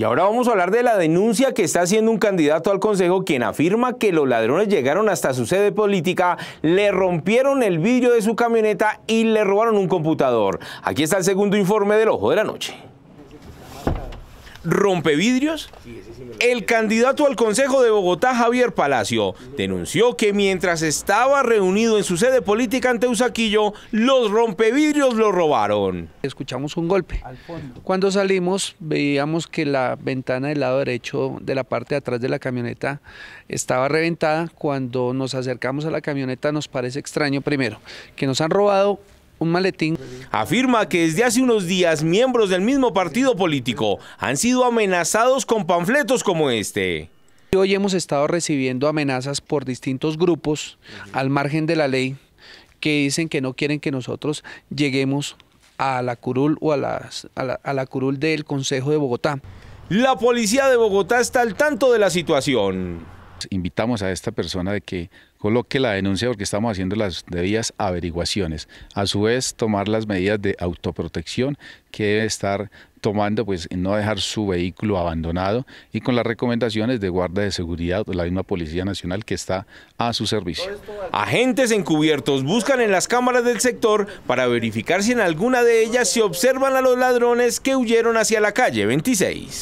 Y ahora vamos a hablar de la denuncia que está haciendo un candidato al Consejo quien afirma que los ladrones llegaron hasta su sede política, le rompieron el vidrio de su camioneta y le robaron un computador. Aquí está el segundo informe del Ojo de la Noche rompevidrios? El candidato al Consejo de Bogotá, Javier Palacio, denunció que mientras estaba reunido en su sede política ante Usaquillo, los rompevidrios lo robaron. Escuchamos un golpe. Cuando salimos veíamos que la ventana del lado derecho de la parte de atrás de la camioneta estaba reventada. Cuando nos acercamos a la camioneta nos parece extraño primero que nos han robado un maletín. Afirma que desde hace unos días miembros del mismo partido político han sido amenazados con panfletos como este. Hoy hemos estado recibiendo amenazas por distintos grupos al margen de la ley que dicen que no quieren que nosotros lleguemos a la curul o a, la, la curul del Consejo de Bogotá. La policía de Bogotá está al tanto de la situación. Invitamos a esta persona de que coloque la denuncia porque estamos haciendo las debidas averiguaciones. A su vez, tomar las medidas de autoprotección que debe estar tomando, pues no dejar su vehículo abandonado y con las recomendaciones de guardia de seguridad o la misma Policía Nacional que está a su servicio. Agentes encubiertos buscan en las cámaras del sector para verificar si en alguna de ellas se observan a los ladrones que huyeron hacia la calle 26.